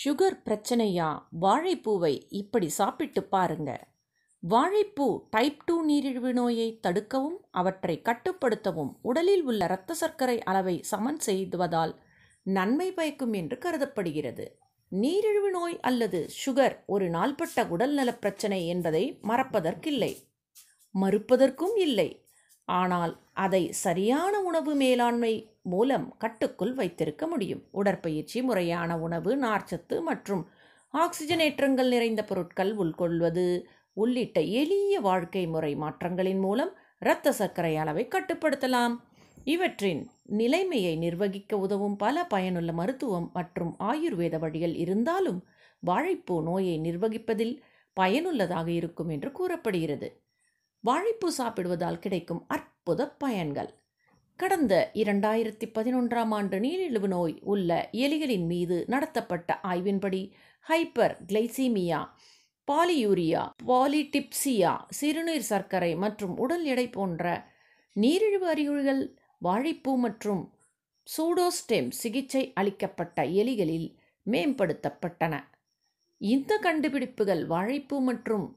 sugar பிரச்சனையா வாழைப்பூவை இப்படி சாப்பிட்டு பாருங்க வாழைப்பூ டைப் டூ நீரிழிவு நோயை தடுக்கவும் அவற்றை கட்டுப்படுத்தவும் உடலில் உள்ள இரத்த சர்க்கரை அளவை சமன் செய்துவதால் நன்மை பயக்கும் என்று கருதப்படுகிறது நீரிழிவு நோய் அல்லது சுகர் ஒரு நாள்பட்ட உடல்நலப் பிரச்சனை என்பதை மறப்பதற்கில்லை மறுப்பதற்கும் இல்லை ஆனால் அதை சரியான உணவு மேலாண்மை மூலம் கட்டுக்குள் வைத்திருக்க முடியும் உடற்பயிற்சி முறையான உணவு நார்ச்சத்து மற்றும் ஆக்சிஜனேற்றங்கள் நிறைந்த பொருட்கள் உட்கொள்வது உள்ளிட்ட எளிய வாழ்க்கை முறை மாற்றங்களின் மூலம் இரத்த சர்க்கரை அளவை கட்டுப்படுத்தலாம் இவற்றின் நிலைமையை நிர்வகிக்க உதவும் பல பயனுள்ள மருத்துவம் மற்றும் ஆயுர்வேத வழிகள் இருந்தாலும் வாழைப்பூ நோயை நிர்வகிப்பதில் பயனுள்ளதாக இருக்கும் என்று கூறப்படுகிறது வாழைப்பூ சாப்பிடுவதால் கிடைக்கும் அற்புத பயன்கள் கடந்த இரண்டாயிரத்தி பதினொன்றாம் ஆண்டு நீரிழிவு நோய் உள்ள எலிகளின் மீது நடத்தப்பட்ட ஆய்வின்படி ஹைப்பர் கிளைசீமியா பாலியூரியா பாலிடிப்சியா சிறுநீர் சர்க்கரை மற்றும் உடல் எடை போன்ற நீரிழிவு அறிகுறிகள் வாழைப்பூ மற்றும் சூடோஸ்டெம் சிகிச்சை அளிக்கப்பட்ட எலிகளில் மேம்படுத்தப்பட்டன இந்த கண்டுபிடிப்புகள் வாழைப்பூ மற்றும்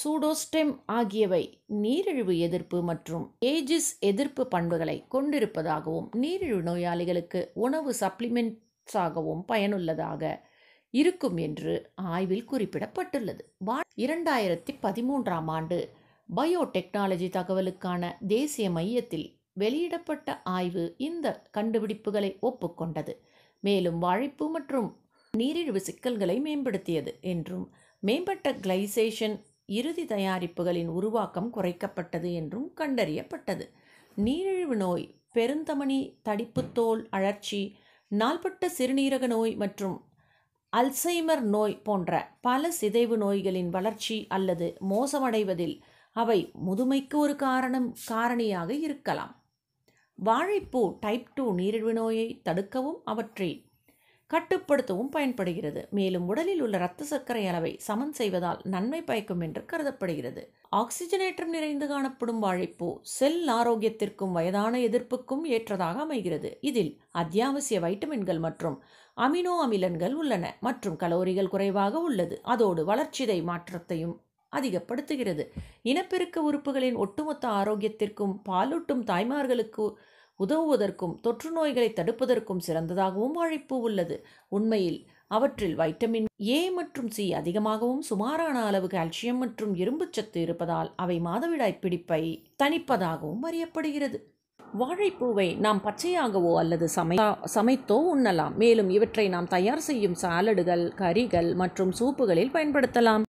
சூடோஸ்டெம் ஆகியவை நீரிழிவு எதிர்ப்பு மற்றும் ஏஜிஸ் எதிர்ப்பு பண்புகளை கொண்டிருப்பதாகவும் நீரிழிவு நோயாளிகளுக்கு உணவு சப்ளிமெண்ட்ஸாகவும் பயனுள்ளதாக இருக்கும் என்று ஆய்வில் குறிப்பிடப்பட்டுள்ளது இரண்டாயிரத்தி பதிமூன்றாம் ஆண்டு பயோடெக்னாலஜி தகவலுக்கான தேசிய மையத்தில் வெளியிடப்பட்ட ஆய்வு இந்த கண்டுபிடிப்புகளை ஒப்புக்கொண்டது மேலும் வாழைப்பு மற்றும் நீரிழிவு சிக்கல்களை மேம்படுத்தியது என்றும் மேம்பட்ட கிளைசேஷன் இறுதி தயாரிப்புகளின் உருவாக்கம் குறைக்கப்பட்டது என்றும் கண்டறியப்பட்டது நீரிழிவு நோய் பெருந்தமணி தடிப்புத்தோல் அழற்சி நாள்பட்ட சிறுநீரக நோய் மற்றும் அல்சைமர் நோய் போன்ற பல சிதைவு நோய்களின் வளர்ச்சி அல்லது மோசமடைவதில் அவை முதுமைக்கு ஒரு காரணம் காரணியாக இருக்கலாம் வாழைப்பூ டைப் டூ நீரிழிவு நோயை தடுக்கவும் அவற்றை கட்டுப்படுத்தவும் பயன்படுகிறது மேலும் உடலில் உள்ள இரத்த சர்க்கரை அளவை சமன் செய்வதால் நன்மை பயக்கும் என்று கருதப்படுகிறது ஆக்சிஜனேற்றம் நிறைந்து காணப்படும் வாழைப்பூ செல் ஆரோக்கியத்திற்கும் வயதான எதிர்ப்புக்கும் ஏற்றதாக அமைகிறது இதில் அத்தியாவசிய வைட்டமின்கள் மற்றும் அமினோ அமிலன்கள் உள்ளன மற்றும் கலோரிகள் குறைவாக உள்ளது அதோடு வளர்ச்சிதை மாற்றத்தையும் அதிகப்படுத்துகிறது இனப்பெருக்க உறுப்புகளின் ஒட்டுமொத்த ஆரோக்கியத்திற்கும் பாலூட்டும் தாய்மார்களுக்கு உதவுவதற்கும் தொற்று நோய்களை தடுப்பதற்கும் சிறந்ததாகவும் அழைப்பு உள்ளது உண்மையில் அவற்றில் வைட்டமின் ஏ மற்றும் சி அதிகமாகவும் சுமாரான அளவு கால்சியம் மற்றும் சத்து இருப்பதால் அவை மாதவிடாய் பிடிப்பை தணிப்பதாகவும் அறியப்படுகிறது வாழைப்பூவை நாம் பச்சையாகவோ அல்லது சமை சமைத்தோ உண்ணலாம் மேலும் இவற்றை நாம் தயார் செய்யும் சாலடுகள் கறிகள் மற்றும் சூப்புகளில் பயன்படுத்தலாம்